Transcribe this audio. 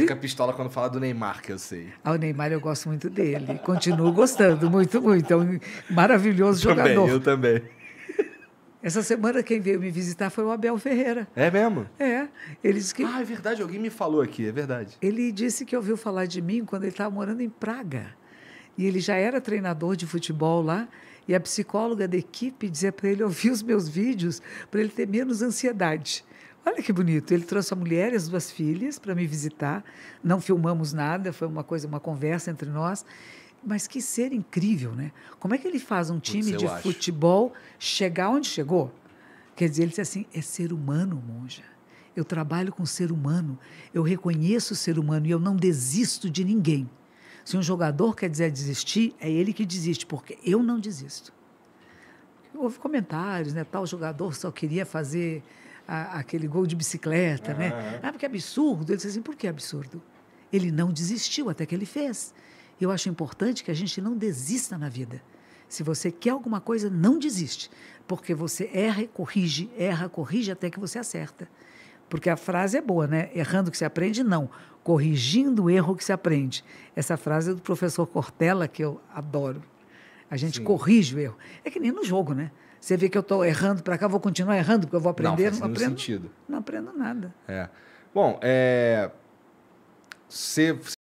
Fica pistola quando fala do Neymar, que eu sei. Ah, o Neymar eu gosto muito dele. Continuo gostando, muito, muito. É um maravilhoso jogador. Também, eu também. Essa semana quem veio me visitar foi o Abel Ferreira. É mesmo? É. Ele disse que. Ah, é verdade, alguém me falou aqui, é verdade. Ele disse que ouviu falar de mim quando ele estava morando em Praga. E ele já era treinador de futebol lá. E a psicóloga da equipe dizia para ele ouvir os meus vídeos para ele ter menos ansiedade. Olha que bonito. Ele trouxe a mulher e as duas filhas para me visitar. Não filmamos nada, foi uma coisa, uma conversa entre nós. Mas que ser incrível, né? Como é que ele faz um time Putz, de acho. futebol chegar onde chegou? Quer dizer, ele disse assim: é ser humano, monja. Eu trabalho com ser humano, eu reconheço o ser humano e eu não desisto de ninguém. Se um jogador quer dizer desistir, é ele que desiste, porque eu não desisto. Houve comentários, né? Tal jogador só queria fazer a, aquele gol de bicicleta, uhum. né? Ah, porque é absurdo. Ele disse assim, por que é absurdo? Ele não desistiu até que ele fez. Eu acho importante que a gente não desista na vida. Se você quer alguma coisa, não desiste, porque você erra e corrige, erra, corrige até que você acerta. Porque a frase é boa, né? Errando que se aprende, não. Corrigindo o erro que se aprende. Essa frase é do professor Cortella, que eu adoro. A gente Sim. corrige o erro. É que nem no jogo, né? Você vê que eu estou errando para cá, vou continuar errando, porque eu vou aprender. Não, faz não aprendo, sentido. Não aprendo nada. É. Bom, é, você